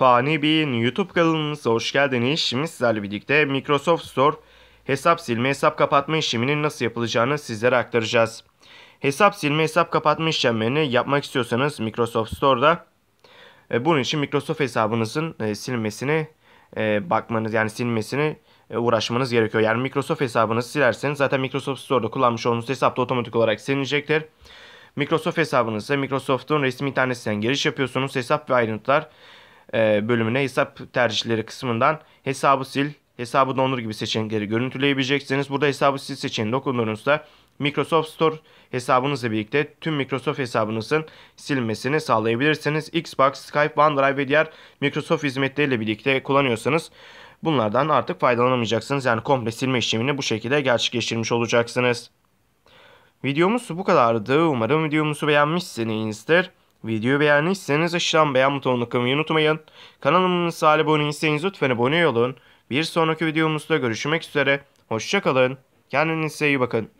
Fani Bey'in YouTube kanalımıza hoş geldiniz. Şimdi sizlerle birlikte Microsoft Store hesap silme hesap kapatma işleminin nasıl yapılacağını sizlere aktaracağız. Hesap silme hesap kapatma işlemlerini yapmak istiyorsanız Microsoft Store'da e, bunun için Microsoft hesabınızın e, silmesini e, bakmanız yani silmesini uğraşmanız gerekiyor. Yani Microsoft hesabınızı silerseniz zaten Microsoft Store'da kullanmış olduğunuz hesap da otomatik olarak silinecektir. Microsoft hesabınızı Microsoft'un resmi internet sitesinden giriş yapıyorsunuz. Hesap ve ayrıntılar e, bölümüne hesap tercihleri kısmından hesabı sil, hesabı dondur gibi seçenekleri görüntüleyebileceksiniz. Burada hesabı sil seçeneğini dokunduğunuzda Microsoft Store hesabınızla birlikte tüm Microsoft hesabınızın silmesini sağlayabilirsiniz. Xbox, Skype, OneDrive ve diğer Microsoft hizmetleriyle birlikte kullanıyorsanız bunlardan artık faydalanamayacaksınız. Yani komple silme işlemini bu şekilde gerçekleştirmiş olacaksınız. Videomuz bu kadardı. Umarım videomuzu beğenmişsinizdir. Videoyu beğendiyseniz aşağıdan beğen butonunu kılmayı unutmayın. Kanalımıza abone değilseniz lütfen abone olun. Bir sonraki videomuzda görüşmek üzere. Hoşçakalın. Kendinize iyi bakın.